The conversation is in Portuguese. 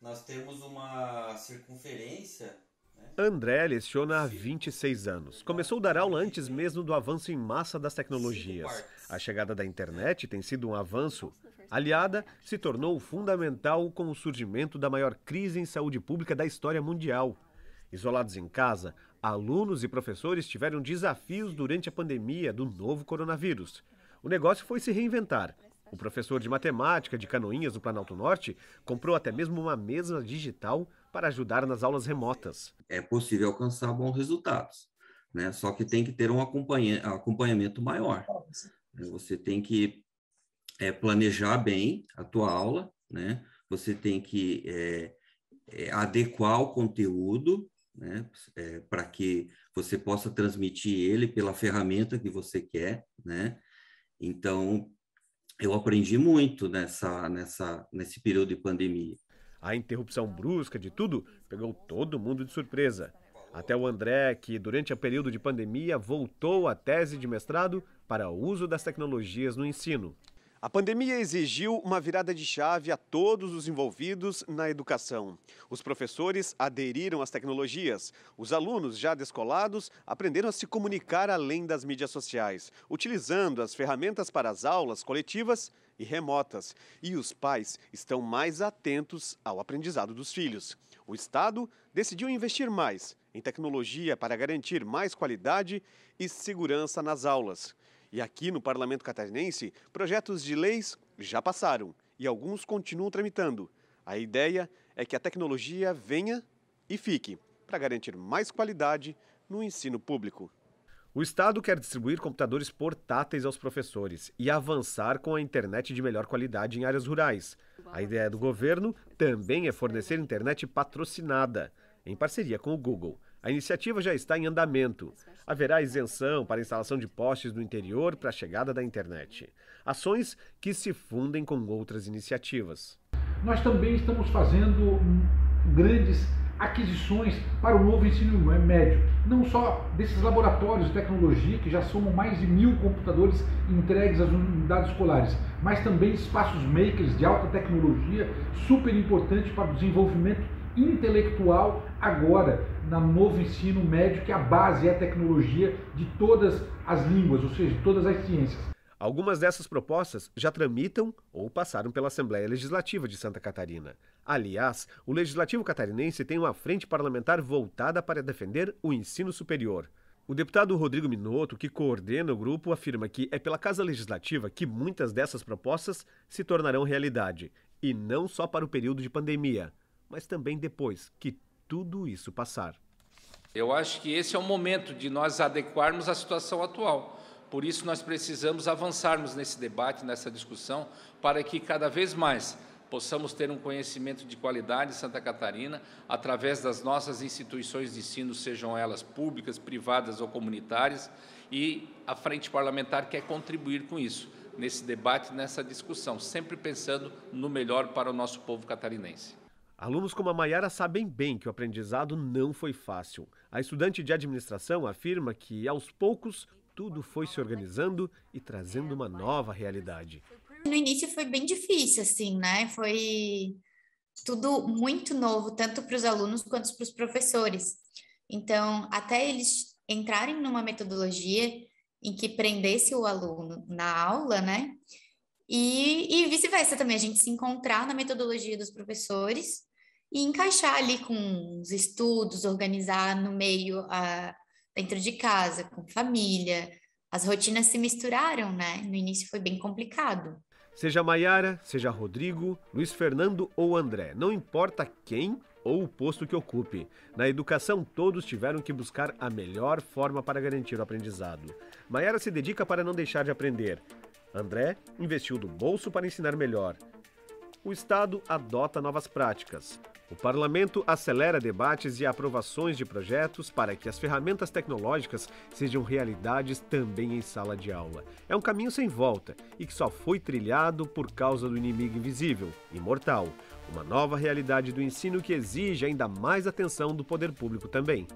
Nós temos uma circunferência. Andréa André leciona há 26 anos. Começou a dar aula antes mesmo do avanço em massa das tecnologias. A chegada da internet tem sido um avanço. Aliada, se tornou fundamental com o surgimento da maior crise em saúde pública da história mundial. Isolados em casa, alunos e professores tiveram desafios durante a pandemia do novo coronavírus. O negócio foi se reinventar. O professor de matemática de Canoinhas, do Planalto Norte, comprou até mesmo uma mesa digital para ajudar nas aulas remotas. É possível alcançar bons resultados, né? só que tem que ter um acompanhamento maior. Você tem que é, planejar bem a tua aula, né? você tem que é, é, adequar o conteúdo né? É, para que você possa transmitir ele pela ferramenta que você quer, né? Então, eu aprendi muito nessa, nessa, nesse período de pandemia. A interrupção brusca de tudo pegou todo mundo de surpresa. Até o André, que durante o período de pandemia voltou à tese de mestrado para o uso das tecnologias no ensino. A pandemia exigiu uma virada de chave a todos os envolvidos na educação. Os professores aderiram às tecnologias. Os alunos já descolados aprenderam a se comunicar além das mídias sociais, utilizando as ferramentas para as aulas coletivas e remotas. E os pais estão mais atentos ao aprendizado dos filhos. O Estado decidiu investir mais em tecnologia para garantir mais qualidade e segurança nas aulas. E aqui no Parlamento Catarinense, projetos de leis já passaram e alguns continuam tramitando. A ideia é que a tecnologia venha e fique, para garantir mais qualidade no ensino público. O Estado quer distribuir computadores portáteis aos professores e avançar com a internet de melhor qualidade em áreas rurais. A ideia do governo também é fornecer internet patrocinada, em parceria com o Google. A iniciativa já está em andamento. Haverá isenção para instalação de postes no interior para a chegada da internet. Ações que se fundem com outras iniciativas. Nós também estamos fazendo grandes aquisições para o novo ensino médio, não só desses laboratórios de tecnologia que já somam mais de mil computadores entregues às unidades escolares, mas também espaços makers de alta tecnologia, super importante para o desenvolvimento intelectual agora no novo ensino médio, que é a base é a tecnologia de todas as línguas, ou seja, de todas as ciências. Algumas dessas propostas já tramitam ou passaram pela Assembleia Legislativa de Santa Catarina. Aliás, o Legislativo Catarinense tem uma frente parlamentar voltada para defender o ensino superior. O deputado Rodrigo Minotto, que coordena o grupo, afirma que é pela Casa Legislativa que muitas dessas propostas se tornarão realidade. E não só para o período de pandemia, mas também depois que tudo isso passar. Eu acho que esse é o momento de nós adequarmos à situação atual. Por isso, nós precisamos avançarmos nesse debate, nessa discussão, para que cada vez mais possamos ter um conhecimento de qualidade em Santa Catarina, através das nossas instituições de ensino, sejam elas públicas, privadas ou comunitárias, e a Frente Parlamentar quer contribuir com isso, nesse debate, nessa discussão, sempre pensando no melhor para o nosso povo catarinense. Alunos como a Maiara sabem bem que o aprendizado não foi fácil. A estudante de administração afirma que, aos poucos, tudo foi se organizando e trazendo uma nova realidade. No início foi bem difícil, assim, né? Foi tudo muito novo, tanto para os alunos quanto para os professores. Então, até eles entrarem numa metodologia em que prendesse o aluno na aula, né? E, e vice-versa também, a gente se encontrar na metodologia dos professores e encaixar ali com os estudos, organizar no meio a, dentro de casa, com família. As rotinas se misturaram, né? No início foi bem complicado. Seja Maiara, seja Rodrigo, Luiz Fernando ou André, não importa quem ou o posto que ocupe. Na educação, todos tiveram que buscar a melhor forma para garantir o aprendizado. Maiara se dedica para não deixar de aprender. André investiu do bolso para ensinar melhor. O Estado adota novas práticas. O parlamento acelera debates e aprovações de projetos para que as ferramentas tecnológicas sejam realidades também em sala de aula. É um caminho sem volta e que só foi trilhado por causa do inimigo invisível, imortal. Uma nova realidade do ensino que exige ainda mais atenção do poder público também.